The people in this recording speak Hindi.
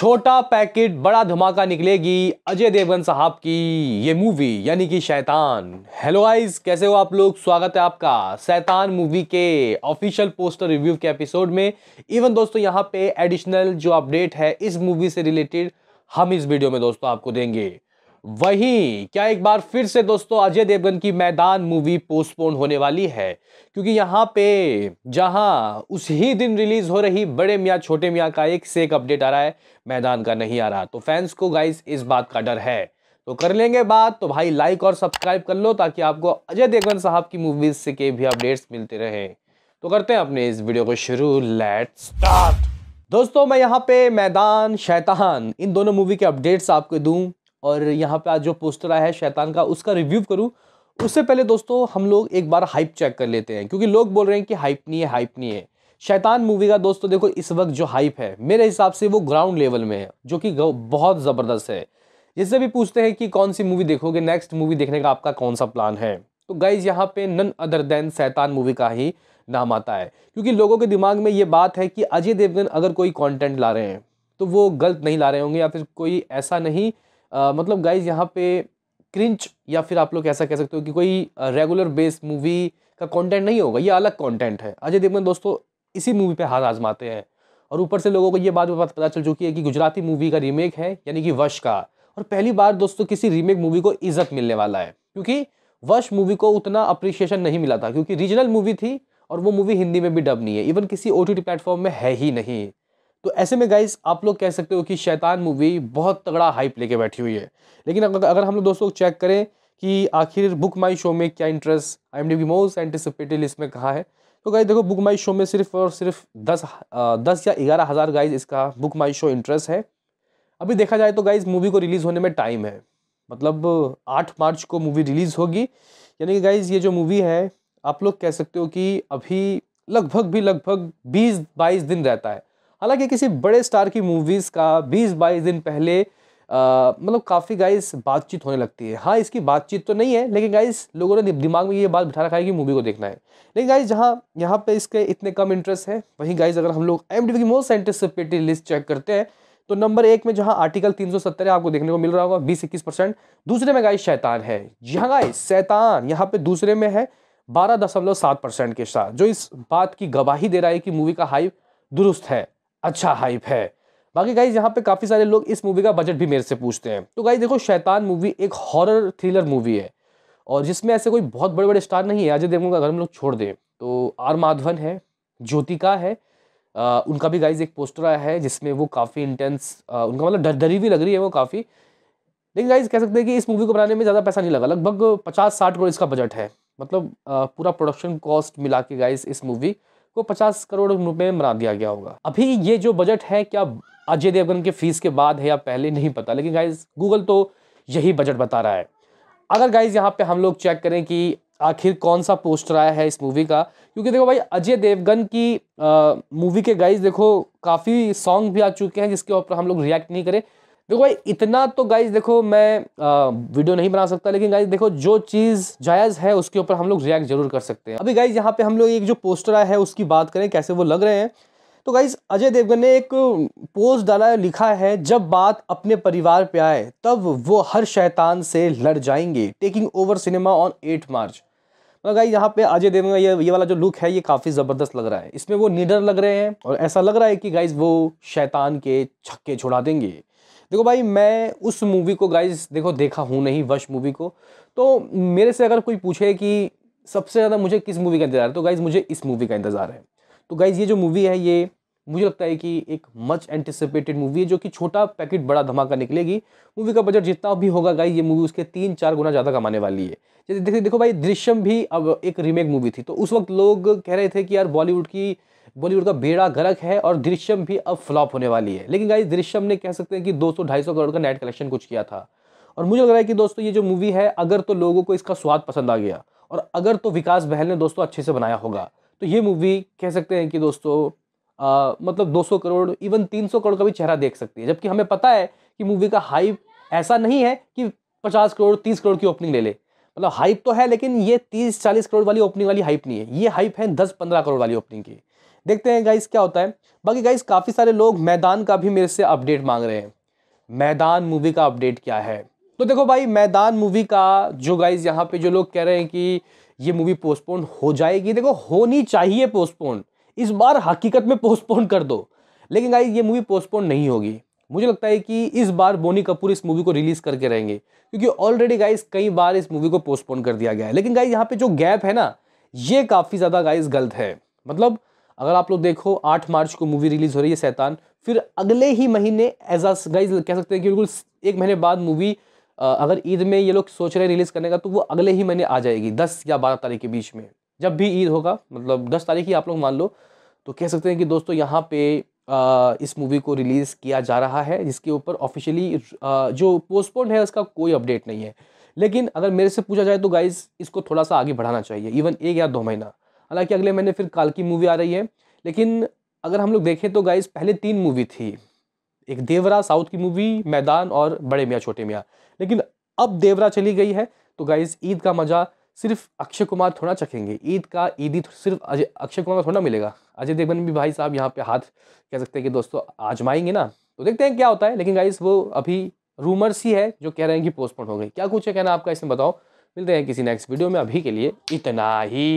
छोटा पैकेट बड़ा धमाका निकलेगी अजय देवगन साहब की ये मूवी यानी कि शैतान हेलो गाइस कैसे हो आप लोग स्वागत है आपका शैतान मूवी के ऑफिशियल पोस्टर रिव्यू के एपिसोड में इवन दोस्तों यहाँ पे एडिशनल जो अपडेट है इस मूवी से रिलेटेड हम इस वीडियो में दोस्तों आपको देंगे वहीं क्या एक बार फिर से दोस्तों अजय देवगन की मैदान मूवी पोस्टपोन होने वाली है क्योंकि यहाँ पे जहाँ उस ही दिन रिलीज हो रही बड़े मियाँ छोटे मियाँ का एक से एक अपडेट आ रहा है मैदान का नहीं आ रहा तो फैंस को गाइस इस बात का डर है तो कर लेंगे बात तो भाई लाइक और सब्सक्राइब कर लो ताकि आपको अजय देवगन साहब की मूवीज से के भी अपडेट्स मिलते रहे तो करते हैं अपने इस वीडियो को शुरू लेट स्टार्ट दोस्तों मैं यहाँ पे मैदान शैतान इन दोनों मूवी के अपडेट्स आपको दूं और यहाँ पे आज जो पोस्टर आया है शैतान का उसका रिव्यू करूँ उससे पहले दोस्तों हम लोग एक बार हाइप चेक कर लेते हैं क्योंकि लोग बोल रहे हैं कि हाइप नहीं है हाइप नहीं है शैतान मूवी का दोस्तों देखो इस वक्त जो हाइप है मेरे हिसाब से वो ग्राउंड लेवल में है जो कि बहुत ज़बरदस्त है जिससे भी पूछते हैं कि कौन सी मूवी देखोगे नेक्स्ट मूवी देखने का आपका कौन सा प्लान है तो गाइज यहाँ पे none other than Shaitaan movie का ही नाम आता है क्योंकि लोगों के दिमाग में ये बात है कि अजय देवगन अगर कोई कॉन्टेंट ला रहे हैं तो वो गलत नहीं ला रहे होंगे या फिर कोई ऐसा नहीं आ, मतलब गाइज यहाँ पे क्रिंच या फिर आप लोग ऐसा कह सकते हो कि कोई रेगुलर बेस मूवी का कंटेंट नहीं होगा ये अलग कंटेंट है अजय देवगन दोस्तों इसी मूवी पे हाथ आजमाते हैं और ऊपर से लोगों को ये बात पता चल चुकी है कि गुजराती मूवी का रीमेक है यानी कि वश का और पहली बार दोस्तों किसी रीमेक मूवी को इज्जत मिलने वाला है क्योंकि वश मूवी को उतना अप्रिशिएशन नहीं मिला था क्योंकि रीजनल मूवी थी और वो मूवी हिंदी में भी डब नहीं है इवन किसी ओ टी प्लेटफॉर्म में है ही नहीं तो ऐसे में गाइस आप लोग कह सकते हो कि शैतान मूवी बहुत तगड़ा हाइप लेके बैठी हुई है लेकिन अगर हम लोग दोस्तों चेक करें कि आखिर बुक माई शो में क्या interest I M D most anticipated इसमें कहा है तो गाइज देखो बुक माई शो में सिर्फ और सिर्फ दस दस या ग्यारह हज़ार गाइज इसका बुक माई शो इंटरेस्ट है अभी देखा जाए तो गाइज मूवी को रिलीज़ होने में टाइम है मतलब आठ मार्च को मूवी रिलीज़ होगी यानी कि गाइज ये जो मूवी है आप लोग कह सकते हो कि अभी लगभग भी लगभग बीस बाईस दिन रहता है हालांकि किसी बड़े स्टार की मूवीज़ का बीस बाईस दिन पहले मतलब काफ़ी गाइस बातचीत होने लगती है हाँ इसकी बातचीत तो नहीं है लेकिन गाइस लोगों ने दिमाग में ये बात बिठा रखा है कि मूवी को देखना है लेकिन गाइस जहाँ यहाँ पे इसके इतने कम इंटरेस्ट है वहीं गाइस अगर हम लोग एम की मोस्ट एंटिसिपेटेड लिस्ट चेक करते हैं तो नंबर एक में जहाँ आर्टिकल तीन है आपको देखने को मिल रहा होगा बीस इक्कीस परसेंट दूसरे में गाइस शैतान है यहाँ गाइस शैतान यहाँ पे दूसरे में है बारह दशमलव सात परसेंट के साथ जो इस बात की गवाही दे रहा है कि मूवी का हाइव दुरुस्त है अच्छा हाइप है बाकी गाइज यहाँ पे काफ़ी सारे लोग इस मूवी का बजट भी मेरे से पूछते हैं तो गाइज देखो शैतान मूवी एक हॉरर थ्रिलर मूवी है और जिसमें ऐसे कोई बहुत बड़े बड़े स्टार नहीं है अजय देवगन का अगर हम लोग छोड़ दें तो आर माधवन है ज्योतिका है आ, उनका भी गाइज एक पोस्टर आया है जिसमें वो काफ़ी इंटेंस उनका मतलब डर डरी भी लग रही है वो काफ़ी लेकिन गाइज कह सकते हैं कि इस मूवी को बनाने में ज़्यादा पैसा नहीं लगा लगभग पचास साठ करोड़ इसका बजट है मतलब पूरा प्रोडक्शन कॉस्ट मिला के गाइज इस मूवी को 50 करोड़ रुपए में बना दिया गया होगा अभी ये जो बजट है क्या अजय देवगन के फीस के बाद है या पहले नहीं पता लेकिन गाइज गूगल तो यही बजट बता रहा है अगर गाइज यहाँ पे हम लोग चेक करें कि आखिर कौन सा पोस्टर आया है इस मूवी का क्योंकि देखो भाई अजय देवगन की मूवी के गाइज देखो काफ़ी सॉन्ग भी आ चुके हैं जिसके ऊपर हम लोग रिएक्ट नहीं करें देखो भाई इतना तो गाइज देखो मैं आ, वीडियो नहीं बना सकता लेकिन गाइज देखो जो चीज़ जायज़ है उसके ऊपर हम लोग रिएक्ट जरूर कर सकते हैं अभी गाइज यहाँ पे हम लोग एक जो पोस्टर आया है उसकी बात करें कैसे वो लग रहे हैं तो गाइज अजय देवगन ने एक पोस्ट डाला है, लिखा है जब बात अपने परिवार पे आए तब वो हर शैतान से लड़ जाएंगे taking over cinema on eight March और गाइस यहाँ पे अजय देवगन का ये ये वाला जो लुक है ये काफ़ी ज़बरदस्त लग रहा है इसमें वो निडर लग रहे हैं और ऐसा लग रहा है कि गाइज वो शैतान के छक्के छुड़ा देंगे देखो भाई मैं उस मूवी को गाइज देखो देखा हूँ नहीं वश मूवी को तो मेरे से अगर कोई पूछे कि सबसे ज़्यादा मुझे किस मूवी का इंतज़ार है तो गाइज़ मुझे इस मूवी का इंतज़ार है तो गाइज़ ये जो मूवी है ये मुझे लगता है कि एक मच एंटिसिपेटेड मूवी है जो कि छोटा पैकेट बड़ा धमाका निकलेगी मूवी का बजट जितना भी होगा गाई ये मूवी उसके तीन चार गुना ज़्यादा कमाने वाली है जैसे देखिए देखो भाई दृश्यम भी अब एक रीमेक मूवी थी तो उस वक्त लोग कह रहे थे कि यार बॉलीवुड की बॉलीवुड का बेड़ा गरक है और दृश्यम भी अब फ्लॉप होने वाली है लेकिन गाई दृश्यम ने कह सकते हैं कि दो सौ करोड़ का नेट कलेक्शन कुछ किया था और मुझे लग रहा है कि दोस्तों ये जो मूवी है अगर तो लोगों को इसका स्वाद पसंद आ गया और अगर तो विकास बहल ने दोस्तों अच्छे से बनाया होगा तो ये मूवी कह सकते हैं कि दोस्तों आ, मतलब 200 करोड़ इवन 300 करोड़ का भी चेहरा देख सकती है जबकि हमें पता है कि मूवी का हाइप ऐसा नहीं है कि 50 करोड़ 30 करोड़ की ओपनिंग ले ले मतलब हाइप तो है लेकिन ये 30 40 करोड़ वाली ओपनिंग वाली हाइप नहीं है ये हाइप है 10 15 करोड़ वाली ओपनिंग की देखते हैं गाइस क्या होता है बाकी गाइस काफ़ी सारे लोग मैदान का भी मेरे से अपडेट मांग रहे हैं मैदान मूवी का अपडेट क्या है तो देखो भाई मैदान मूवी का जो गाइज यहाँ पर जो लोग कह रहे हैं कि ये मूवी पोस्टपोन हो जाएगी देखो होनी चाहिए पोस्टपोन इस बार हकीकत में पोस्टपोन कर दो लेकिन गाइज ये मूवी पोस्टपोन नहीं होगी मुझे लगता है कि इस बार बोनी कपूर इस मूवी को रिलीज़ करके रहेंगे क्योंकि ऑलरेडी गाइज कई बार इस मूवी को पोस्टपोन कर दिया गया है लेकिन गाइज यहाँ पे जो गैप है ना ये काफ़ी ज़्यादा गाइज गलत है मतलब अगर आप लोग देखो आठ मार्च को मूवी रिलीज़ हो रही है सैतान फिर अगले ही महीने एज आ गाइज कह सकते हैं कि बिल्कुल एक महीने बाद मूवी अगर ईद में ये लोग सोच रहे हैं रिलीज़ करने का तो वो अगले ही महीने आ जाएगी दस या बारह तारीख के बीच में जब भी ईद होगा मतलब दस तारीख ही आप लोग मान लो तो कह सकते हैं कि दोस्तों यहाँ पे आ, इस मूवी को रिलीज़ किया जा रहा है जिसके ऊपर ऑफिशियली जो पोस्टपोन है उसका कोई अपडेट नहीं है लेकिन अगर मेरे से पूछा जाए तो गाइज इसको थोड़ा सा आगे बढ़ाना चाहिए इवन एक या दो महीना हालांकि अगले महीने फिर काल की मूवी आ रही है लेकिन अगर हम लोग देखें तो गाइज पहले तीन मूवी थी एक देवरा साउथ की मूवी मैदान और बड़े मियाँ छोटे मियाँ लेकिन अब देवरा चली गई है तो गाइज ईद का मज़ा सिर्फ अक्षय कुमार थोड़ा चखेंगे ईद का ईदी सिर्फ अजय अक्षय कुमार थोड़ा मिलेगा अजय देवगन भी भाई साहब यहाँ पे हाथ कह सकते हैं कि दोस्तों आजमाएंगे ना तो देखते हैं क्या होता है लेकिन गाइस वो अभी रूमर्स ही है जो कह रहे हैं कि पोस्टपोन हो गई क्या कुछ है कहना आपका इसमें बताओ मिलते हैं किसी नेक्स्ट वीडियो में अभी के लिए इतना ही